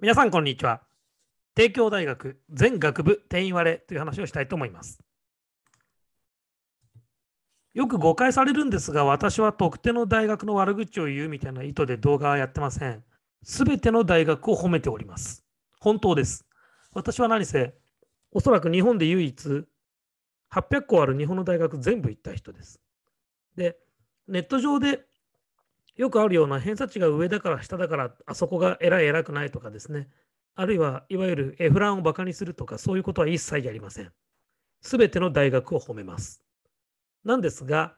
皆さん、こんにちは。帝京大学全学部定員割れという話をしたいと思います。よく誤解されるんですが、私は特定の大学の悪口を言うみたいな意図で動画はやってません。すべての大学を褒めております。本当です。私は何せ、おそらく日本で唯一、800校ある日本の大学全部行った人です。で、ネット上でよくあるような偏差値が上だから下だからあそこが偉い偉くないとかですね、あるいはいわゆるエフランをバカにするとかそういうことは一切やりません。すべての大学を褒めます。なんですが、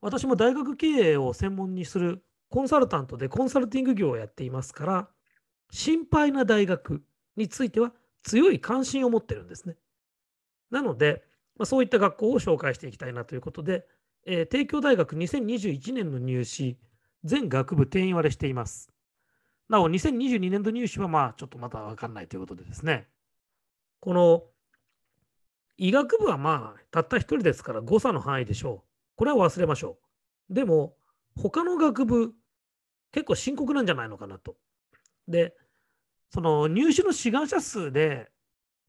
私も大学経営を専門にするコンサルタントでコンサルティング業をやっていますから、心配な大学については強い関心を持ってるんですね。なので、まあ、そういった学校を紹介していきたいなということで、えー、帝京大学2021年の入試、全学部定員割れしています。なお、2022年度入試はまあちょっとまだ分かんないということでですね、この医学部はまあたった1人ですから誤差の範囲でしょう。これは忘れましょう。でも、他の学部、結構深刻なんじゃないのかなと。で、その入試の志願者数で、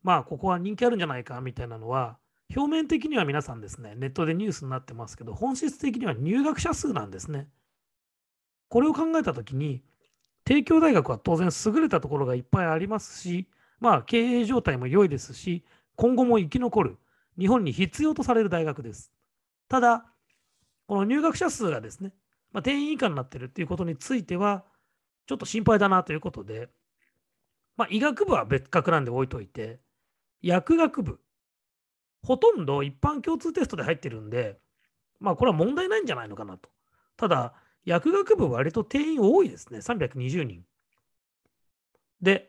まあ、ここは人気あるんじゃないかみたいなのは、表面的には皆さんですね、ネットでニュースになってますけど、本質的には入学者数なんですね。これを考えたときに、帝京大学は当然優れたところがいっぱいありますし、まあ、経営状態も良いですし、今後も生き残る、日本に必要とされる大学です。ただ、この入学者数がですね、まあ、定員以下になってるっていうことについては、ちょっと心配だなということで、まあ、医学部は別格なんで置いといて、薬学部、ほとんど一般共通テストで入ってるんで、まあ、これは問題ないんじゃないのかなと。ただ、薬学部割と定員多いですね、320人。で、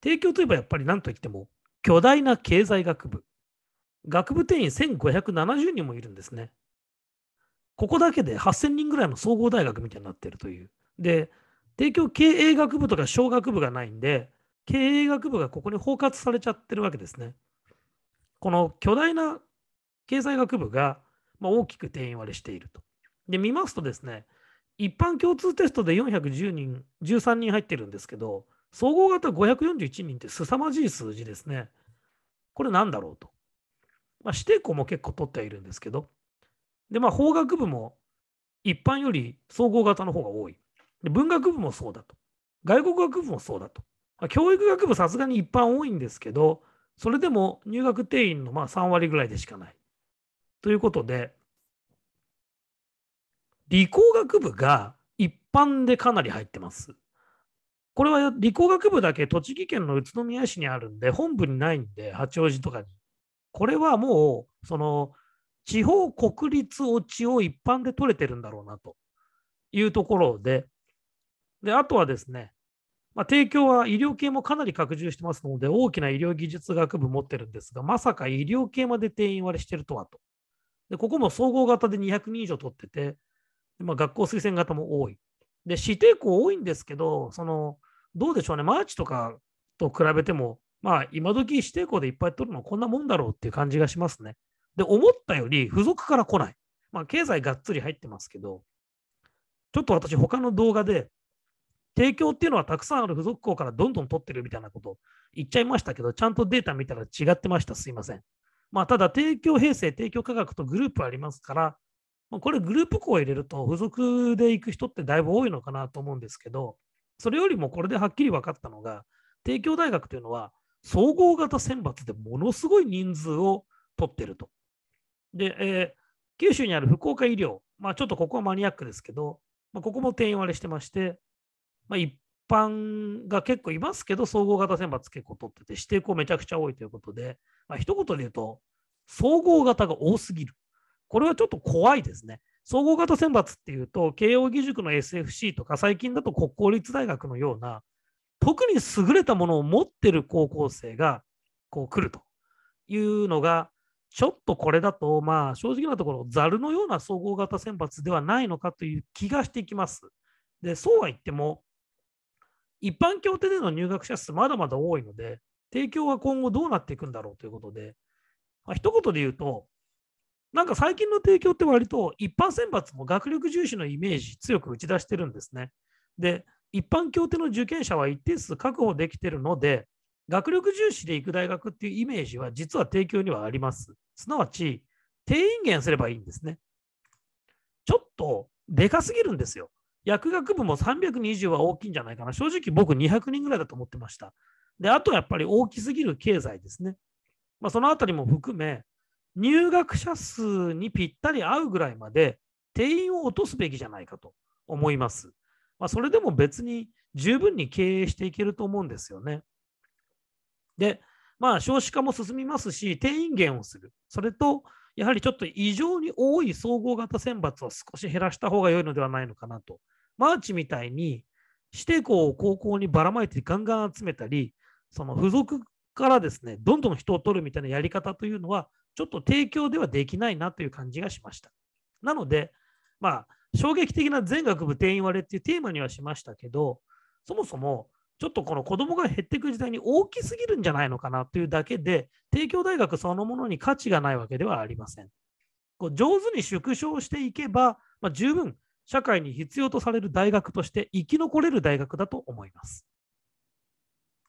帝京といえばやっぱり何といっても、巨大な経済学部。学部定員1570人もいるんですね。ここだけで8000人ぐらいの総合大学みたいになってるという。で、帝京経営学部とか小学部がないんで、経営学部がここに包括されちゃってるわけですね。この巨大な経済学部が、まあ、大きく定員割れしていると。で、見ますとですね、一般共通テストで410人、13人入ってるんですけど、総合型541人って凄まじい数字ですね。これなんだろうと。まあ、指定校も結構取ってはいるんですけど、で、まあ、法学部も一般より総合型の方が多い。で文学部もそうだと。外国学部もそうだと。まあ、教育学部さすがに一般多いんですけど、それでも入学定員のまあ3割ぐらいでしかない。ということで、理工学部が一般でかなり入ってます。これは理工学部だけ栃木県の宇都宮市にあるんで、本部にないんで、八王子とかに。これはもう、その、地方国立落ちを一般で取れてるんだろうなというところで、で、あとはですね、まあ、提供は医療系もかなり拡充してますので、大きな医療技術学部持ってるんですが、まさか医療系まで定員割れしてるとはと。でここも総合型で200人以上取ってて、まあ、学校推薦型も多い。で、指定校多いんですけど、そのどうでしょうね、マーチとかと比べても、まあ、今時指定校でいっぱい取るのはこんなもんだろうっていう感じがしますね。で、思ったより付属から来ない。まあ、経済がっつり入ってますけど、ちょっと私、他の動画で、提供っていうのはたくさんある付属校からどんどん取ってるみたいなこと言っちゃいましたけど、ちゃんとデータ見たら違ってました。すいません。まあ、ただ、提供平成、提供価格とグループありますから、これグループ校を入れると、付属で行く人ってだいぶ多いのかなと思うんですけど、それよりもこれではっきり分かったのが、帝京大学というのは、総合型選抜でものすごい人数を取ってると。で、えー、九州にある福岡医療、まあ、ちょっとここはマニアックですけど、まあ、ここも定員割れしてまして、まあ、一般が結構いますけど、総合型選抜結構取ってて、指定校めちゃくちゃ多いということで、まあ、一言で言うと、総合型が多すぎる。これはちょっと怖いですね。総合型選抜っていうと、慶応義塾の SFC とか、最近だと国公立大学のような、特に優れたものを持ってる高校生がこう来るというのが、ちょっとこれだと、まあ、正直なところ、ざるのような総合型選抜ではないのかという気がしてきます。で、そうは言っても、一般協定での入学者数まだまだ多いので、提供は今後どうなっていくんだろうということで、まあ、一言で言うと、なんか最近の提供って割と一般選抜も学力重視のイメージ強く打ち出してるんですね。で、一般協定の受験者は一定数確保できてるので、学力重視で行く大学っていうイメージは実は提供にはあります。すなわち、定員減すればいいんですね。ちょっとでかすぎるんですよ。薬学部も320は大きいんじゃないかな。正直僕200人ぐらいだと思ってました。で、あとやっぱり大きすぎる経済ですね。まあ、そのあたりも含め、入学者数にぴったり合うぐらいまで定員を落とすべきじゃないかと思います。まあ、それでも別に十分に経営していけると思うんですよね。で、まあ、少子化も進みますし、定員減をする。それと、やはりちょっと異常に多い総合型選抜を少し減らした方が良いのではないのかなと。マーチみたいに指定校を高校にばらまいてガンガン集めたり、その付属からですね、どんどん人を取るみたいなやり方というのは、ちょっと提供ではできないなという感じがしました。なので、まあ、衝撃的な全学部定員割れっていうテーマにはしましたけど、そもそもちょっとこの子どもが減っていく時代に大きすぎるんじゃないのかなというだけで、帝京大学そのものに価値がないわけではありません。こう上手に縮小していけば、まあ、十分社会に必要とされる大学として生き残れる大学だと思います。